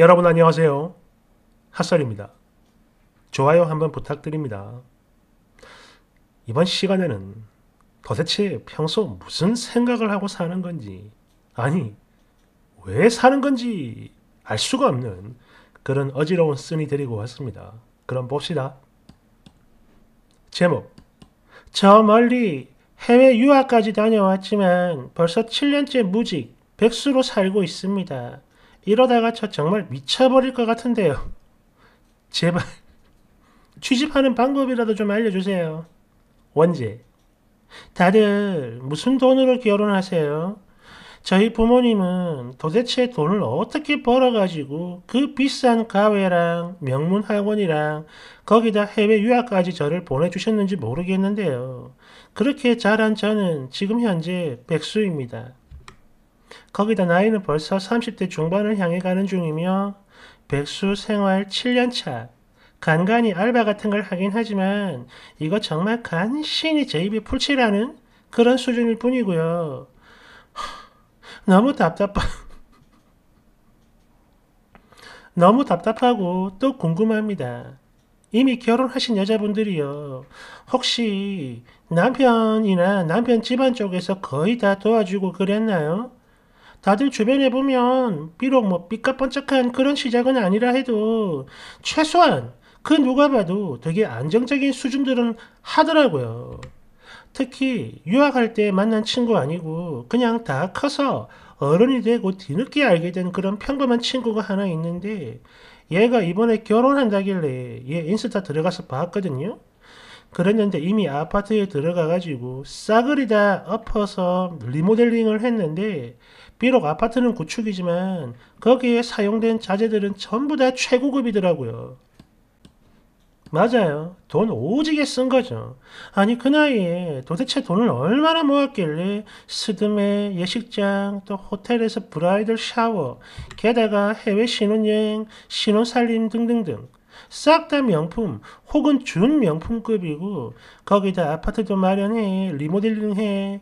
여러분 안녕하세요. 핫설입니다. 좋아요 한번 부탁드립니다. 이번 시간에는 도대체 평소 무슨 생각을 하고 사는 건지, 아니, 왜 사는 건지 알 수가 없는 그런 어지러운 쓴이 데리고 왔습니다. 그럼 봅시다. 제목 저 멀리 해외 유학까지 다녀왔지만 벌써 7년째 무직, 백수로 살고 있습니다. 이러다가 저 정말 미쳐버릴 것 같은데요. 제발 취집하는 방법이라도 좀 알려주세요. 원재 다들 무슨 돈으로 결혼하세요? 저희 부모님은 도대체 돈을 어떻게 벌어가지고 그 비싼 가외랑 명문 학원이랑 거기다 해외 유학까지 저를 보내주셨는지 모르겠는데요. 그렇게 자란 저는 지금 현재 백수입니다. 거기다 나이는 벌써 30대 중반을 향해 가는 중이며 백수 생활 7년차. 간간히 알바 같은 걸 하긴 하지만 이거 정말 간신히 제 입이 풀칠하는 그런 수준일 뿐이고요. 너무 답답하 너무 답답하고 또 궁금합니다. 이미 결혼하신 여자분들이요. 혹시 남편이나 남편 집안 쪽에서 거의 다 도와주고 그랬나요? 다들 주변에 보면 비록 뭐 삐까뻔쩍한 그런 시작은 아니라 해도 최소한 그 누가 봐도 되게 안정적인 수준들은 하더라고요. 특히 유학할 때 만난 친구 아니고 그냥 다 커서 어른이 되고 뒤늦게 알게 된 그런 평범한 친구가 하나 있는데 얘가 이번에 결혼한다길래 얘 인스타 들어가서 봤거든요. 그랬는데 이미 아파트에 들어가가지고 싸그리 다 엎어서 리모델링을 했는데 비록 아파트는 구축이지만 거기에 사용된 자재들은 전부 다 최고급이더라고요. 맞아요. 돈 오지게 쓴 거죠. 아니 그 나이에 도대체 돈을 얼마나 모았길래 스드메 예식장 또 호텔에서 브라이덜 샤워 게다가 해외 신혼여행 신혼살림 등등등 싹 다 명품 혹은 준명품급이고 거기다 아파트도 마련해 리모델링해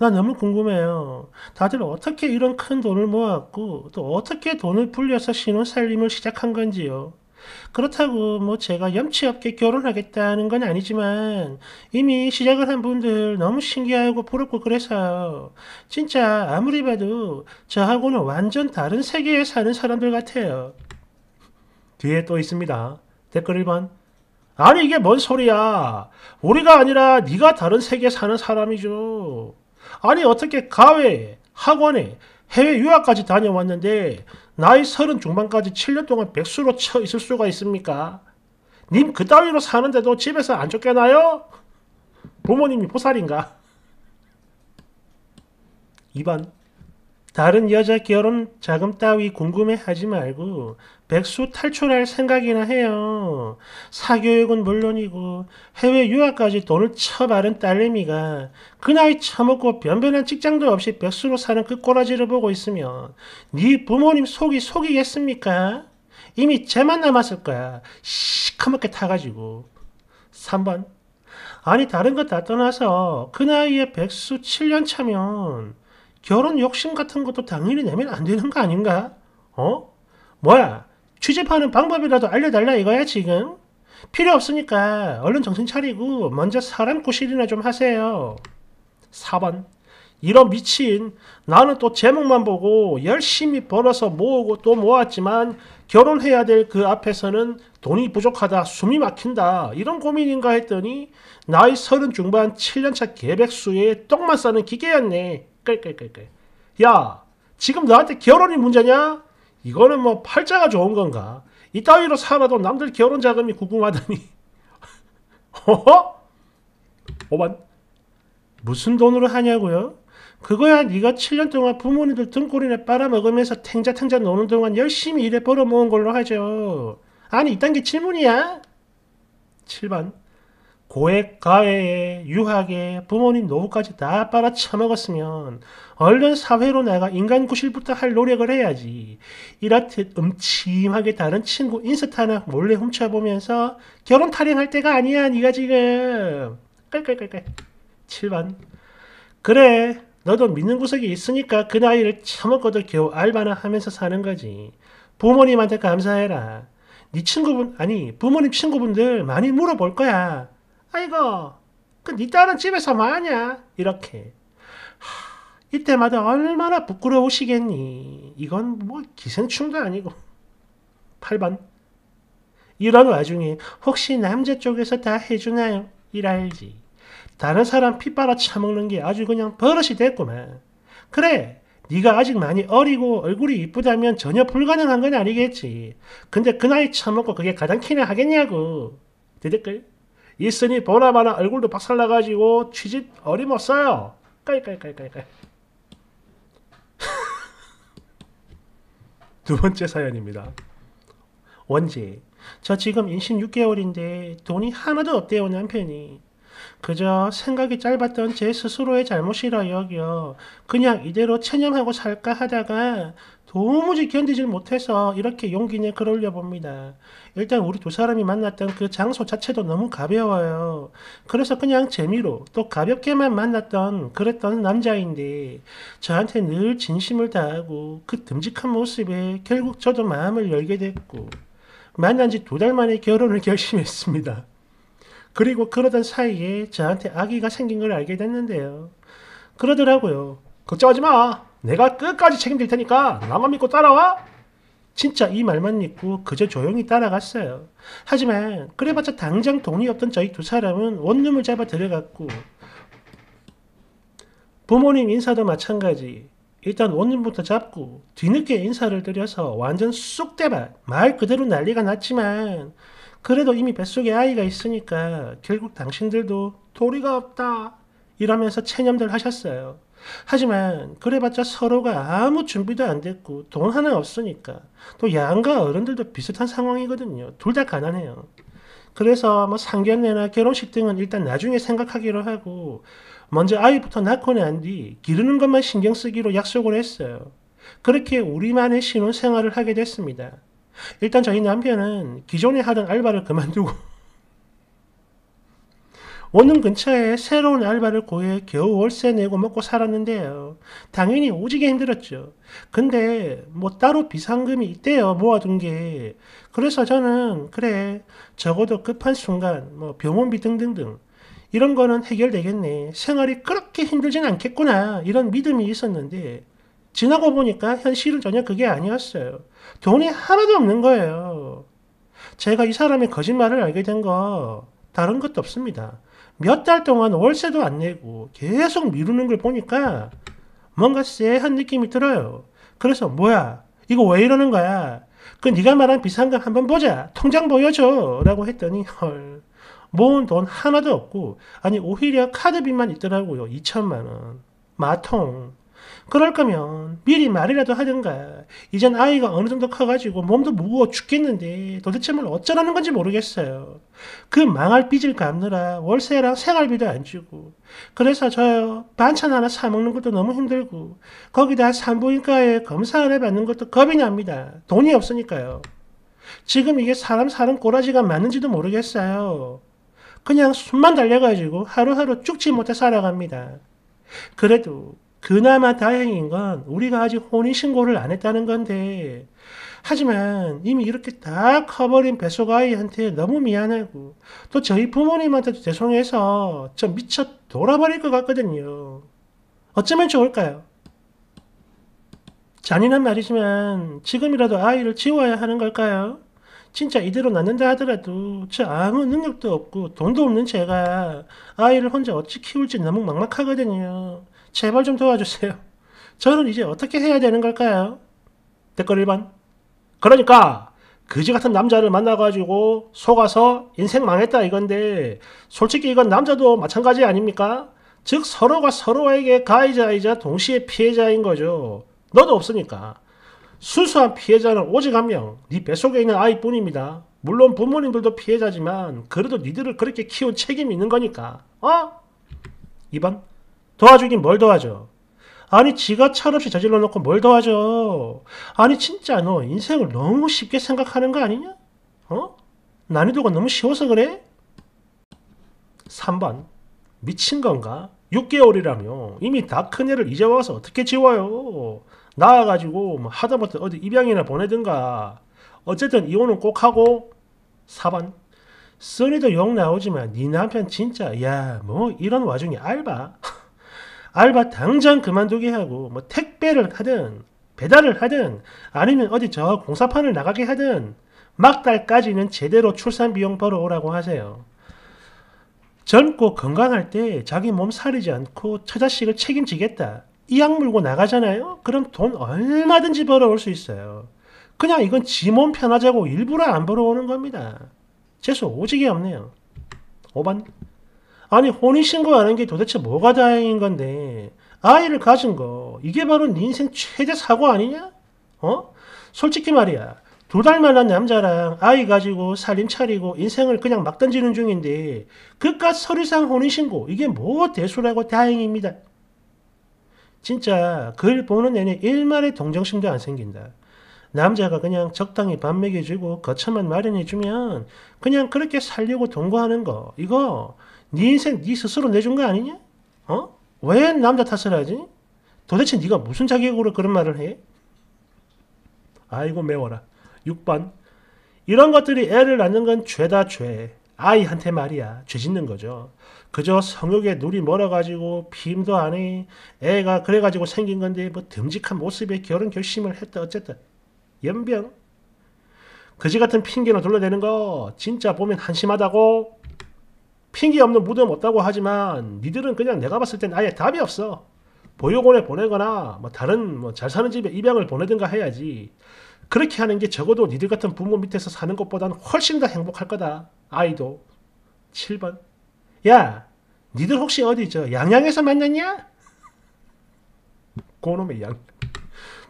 난 너무 궁금해요. 다들 어떻게 이런 큰 돈을 모았고 또 어떻게 돈을 불려서 신혼 살림을 시작한 건지요. 그렇다고 뭐 제가 염치 없게 결혼하겠다는 건 아니지만 이미 시작을 한 분들 너무 신기하고 부럽고 그래서 진짜 아무리 봐도 저하고는 완전 다른 세계에 사는 사람들 같아요. 뒤에 또 있습니다. 댓글 1번. 아니 이게 뭔 소리야. 우리가 아니라 네가 다른 세계에 사는 사람이죠. 아니 어떻게 가외, 학원에, 해외 유학까지 다녀왔는데 나이 서른 중반까지 7년 동안 백수로 쳐 있을 수가 있습니까? 님 그따위로 사는데도 집에서 안 쫓겨나요? 부모님이 보살인가? 2반 다른 여자 결혼 자금 따위 궁금해하지 말고 백수 탈출할 생각이나 해요. 사교육은 물론이고 해외 유학까지 돈을 쳐바른 딸내미가 그 나이 처먹고 변변한 직장도 없이 백수로 사는 그 꼬라지를 보고 있으면 네 부모님 속이 속이겠습니까? 이미 쟤만 남았을 거야. 시커멓게 타가지고. 3번 아니 다른 것 다 떠나서 그 나이에 백수 7년 차면 결혼 욕심 같은 것도 당연히 내면 안 되는 거 아닌가? 어? 뭐야? 취집하는 방법이라도 알려달라 이거야 지금? 필요 없으니까 얼른 정신 차리고 먼저 사람 구실이나 좀 하세요. 4번 이런 미친 나는 또 제목만 보고 열심히 벌어서 모으고 또 모았지만 결혼해야 될 그 앞에서는 돈이 부족하다 숨이 막힌다 이런 고민인가 했더니 나이 서른 중반 7년차 개백수에 똥만 싸는 기계였네. 끌끌끌끌. 야, 지금 너한테 결혼이 문제냐? 이거는 뭐 팔자가 좋은 건가? 이따위로 살아도 남들 결혼 자금이 궁금하다니. 허허? 5번. 무슨 돈으로 하냐고요? 그거야 네가 7년 동안 부모님들 등골이나 빨아먹으면서 탱자탱자 노는 동안 열심히 일해 벌어모은 걸로 하죠. 아니 이딴 게 질문이야? 7번. 고액, 과외에, 유학에, 부모님 노후까지 다 빨아 쳐먹었으면 얼른 사회로 나가 인간 구실부터 할 노력을 해야지. 이렇듯 음침하게 다른 친구 인스타 나 몰래 훔쳐보면서 결혼 타령할 때가 아니야, 네가 지금. 깔깔깔깔. 7번. 그래, 너도 믿는 구석이 있으니까 그 나이를 처먹고도 겨우 알바나 하면서 사는 거지. 부모님한테 감사해라. 네 친구분, 아니, 부모님 친구분들 많이 물어볼 거야. 아이고 그네 딸은 집에서 뭐하냐 이렇게 하, 이때마다 얼마나 부끄러우시겠니 이건 뭐 기생충도 아니고 8번 이런 와중에 혹시 남자 쪽에서 다 해주나요? 일알지 다른 사람 핏바라 처먹는 게 아주 그냥 버릇이 됐구만 그래 네가 아직 많이 어리고 얼굴이 이쁘다면 전혀 불가능한 건 아니겠지 근데 그 나이 처먹고 그게 가장 키나 하겠냐고 대댓글 있으니 보나마나 얼굴도 박살나가지고 취집 어림없어요. 까이까이까이까이. 두 번째 사연입니다. 원재, 저 지금 임신 6개월인데 돈이 하나도 없대요, 남편이. 그저 생각이 짧았던 제 스스로의 잘못이라 여겨 그냥 이대로 체념하고 살까 하다가 도무지 견디질 못해서 이렇게 용기 내 글을 려봅니다 일단 우리 두 사람이 만났던 그 장소 자체도 너무 가벼워요. 그래서 그냥 재미로 또 가볍게만 만났던 그랬던 남자인데 저한테 늘 진심을 다하고 그 듬직한 모습에 결국 저도 마음을 열게 됐고 만난 지 두 달 만에 결혼을 결심했습니다. 그리고 그러던 사이에 저한테 아기가 생긴 걸 알게 됐는데요. 그러더라고요. 걱정하지 마. 내가 끝까지 책임질 테니까 나만 믿고 따라와. 진짜 이 말만 믿고 그저 조용히 따라갔어요. 하지만 그래봤자 당장 돈이 없던 저희 두 사람은 원룸을 잡아 들어갔고 부모님 인사도 마찬가지. 일단 원룸부터 잡고 뒤늦게 인사를 드려서 완전 쑥대밭 말 그대로 난리가 났지만 그래도 이미 뱃속에 아이가 있으니까 결국 당신들도 도리가 없다 이러면서 체념들 하셨어요. 하지만 그래봤자 서로가 아무 준비도 안 됐고 돈 하나 없으니까 또 양가 어른들도 비슷한 상황이거든요. 둘 다 가난해요. 그래서 뭐 상견례나 결혼식 등은 일단 나중에 생각하기로 하고 먼저 아이부터 낳고 난 뒤 기르는 것만 신경 쓰기로 약속을 했어요. 그렇게 우리만의 신혼 생활을 하게 됐습니다. 일단 저희는 한편은 기존에 하던 알바를 그만두고 오는 근처에 새로운 알바를 구해 겨우 월세 내고 먹고 살았는데요. 당연히 오지게 힘들었죠. 근데 뭐 따로 비상금이 있대요. 모아둔 게. 그래서 저는 그래 적어도 급한 순간 뭐 병원비 등등등 이런 거는 해결되겠네. 생활이 그렇게 힘들진 않겠구나. 이런 믿음이 있었는데 지나고 보니까 현실은 전혀 그게 아니었어요. 돈이 하나도 없는 거예요. 제가 이 사람의 거짓말을 알게 된 거 다른 것도 없습니다. 몇 달 동안 월세도 안 내고 계속 미루는 걸 보니까 뭔가 쎄한 느낌이 들어요. 그래서 뭐야? 이거 왜 이러는 거야? 그 네가 말한 비싼 거 한번 보자. 통장 보여줘. 라고 했더니 헐 모은 돈 하나도 없고 아니 오히려 카드빚만 있더라고요. 2천만 원. 마통. 그럴 거면 미리 말이라도 하든가 이젠 아이가 어느 정도 커가지고 몸도 무거워 죽겠는데 도대체 뭘 어쩌라는 건지 모르겠어요. 그 망할 빚을 갚느라 월세랑 생활비도 안 주고 그래서 저 반찬 하나 사 먹는 것도 너무 힘들고 거기다 산부인과에 검사 를해 받는 것도 겁이 납니다. 돈이 없으니까요. 지금 이게 사람 사는 꼬라지가 맞는지도 모르겠어요. 그냥 숨만 달려가지고 하루하루 죽지 못해 살아갑니다. 그래도 그나마 다행인 건 우리가 아직 혼인신고를 안 했다는 건데 하지만 이미 이렇게 다 커버린 뱃속 아이한테 너무 미안하고 또 저희 부모님한테도 죄송해서 저 미쳐 돌아버릴 것 같거든요. 어쩌면 좋을까요? 잔인한 말이지만 지금이라도 아이를 지워야 하는 걸까요? 진짜 이대로 낳는다 하더라도 저 아무 능력도 없고 돈도 없는 제가 아이를 혼자 어찌 키울지 너무 막막하거든요. 제발 좀 도와주세요. 저는 이제 어떻게 해야 되는 걸까요? 댓글 1번. 그러니까 그지 같은 남자를 만나가지고 속아서 인생 망했다 이건데 솔직히 이건 남자도 마찬가지 아닙니까? 즉 서로가 서로에게 가해자이자 동시에 피해자인 거죠. 너도 없으니까. 순수한 피해자는 오직 한 명, 네 뱃속에 있는 아이뿐입니다. 물론 부모님들도 피해자지만 그래도 니들을 그렇게 키운 책임이 있는 거니까. 어? 2번. 도와주긴 뭘 도와줘. 아니 지가 철없이 저질러 놓고 뭘 도와줘. 아니 진짜 너 인생을 너무 쉽게 생각하는 거 아니냐? 어? 난이도가 너무 쉬워서 그래? 3번 미친 건가? 6개월이라며 이미 다 큰 애를 이제 와서 어떻게 지워요? 나와가지고 뭐 하다못해 어디 입양이나 보내든가 어쨌든 이혼은 꼭 하고 4번 써니도 욕 나오지만 네 남편 진짜 야뭐 이런 와중에 알바 알바 당장 그만두게 하고 뭐 택배를 하든 배달을 하든 아니면 어디 저 공사판을 나가게 하든 막달까지는 제대로 출산 비용 벌어오라고 하세요. 젊고 건강할 때 자기 몸 사리지 않고 처자식을 책임지겠다. 이약 물고 나가잖아요? 그럼 돈 얼마든지 벌어올 수 있어요. 그냥 이건 지 몸 편하자고 일부러 안 벌어오는 겁니다. 재수 오지게 없네요. 5번. 아니 혼인신고하는게 도대체 뭐가 다행인 건데 아이를 가진 거 이게 바로 네 인생 최대 사고 아니냐? 어? 솔직히 말이야 두 달 만난 남자랑 아이 가지고 살림 차리고 인생을 그냥 막 던지는 중인데 그깟 서류상 혼인신고 이게 뭐 대수라고 다행입니다 진짜 글 보는 내내 일말의 동정심도 안 생긴다 남자가 그냥 적당히 밥 먹여주고 거처만 마련해주면 그냥 그렇게 살려고 동거하는 거 이거 네 인생 네 스스로 내준 거 아니냐? 어? 왜 남자 탓을 하지? 도대체 네가 무슨 자격으로 그런 말을 해? 아이고 매워라. 6번. 이런 것들이 애를 낳는 건 죄다 죄. 아이한테 말이야. 죄 짓는 거죠. 그저 성욕에 눈이 멀어가지고 비도안 해. 애가 그래가지고 생긴 건데 뭐 듬직한 모습에 결혼 결심을 했다 어쨌든. 연병. 그지 같은 핑계로 둘러대는 거 진짜 보면 한심하다고. 핑계 없는 무덤 없다고 하지만 니들은 그냥 내가 봤을 땐 아예 답이 없어. 보육원에 보내거나 뭐 다른 뭐 잘 사는 집에 입양을 보내든가 해야지. 그렇게 하는 게 적어도 니들 같은 부모 밑에서 사는 것보다는 훨씬 더 행복할 거다. 아이도. 7번. 야, 니들 혹시 어디 저 양양에서 만났냐? 고놈의 양.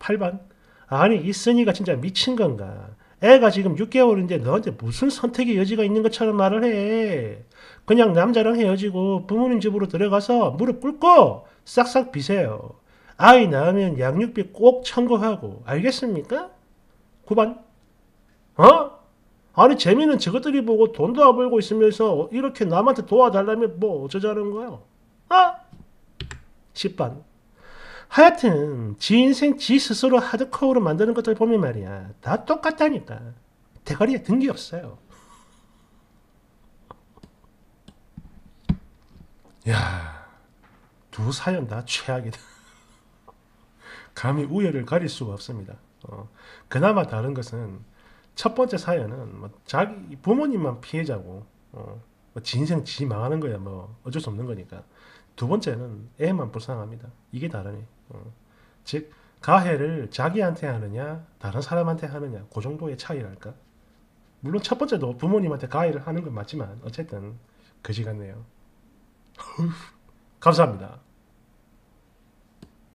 8번. 아니, 이 쓴이가 진짜 미친 건가? 애가 지금 6개월인데 너한테 무슨 선택의 여지가 있는 것처럼 말을 해. 그냥 남자랑 헤어지고 부모님 집으로 들어가서 무릎 꿇고 싹싹 비세요. 아이 낳으면 양육비 꼭 청구하고 알겠습니까? 9번 어? 아니 재미는 저것들이 보고 돈도 안 벌고 있으면서 이렇게 남한테 도와달라면 뭐 어쩌자는 거야? 어? 10번 하여튼 지 인생 지 스스로 하드코어로 만드는 것들 보면 말이야 다 똑같다니까 대가리에 든 게 없어요 야두 사연 다 최악이다 감히 우열을 가릴 수가 없습니다 어, 그나마 다른 것은 첫 번째 사연은 뭐 자기 부모님만 피해자고 어, 뭐지생지 망하는 거야 뭐 어쩔 수 없는 거니까 두 번째는 애만 불쌍합니다. 이게 다르니. 어. 즉 가해를 자기한테 하느냐 다른 사람한테 하느냐 그 정도의 차이랄까. 물론 첫 번째도 부모님한테 가해를 하는 건 맞지만 어쨌든 그지 같네요. 감사합니다.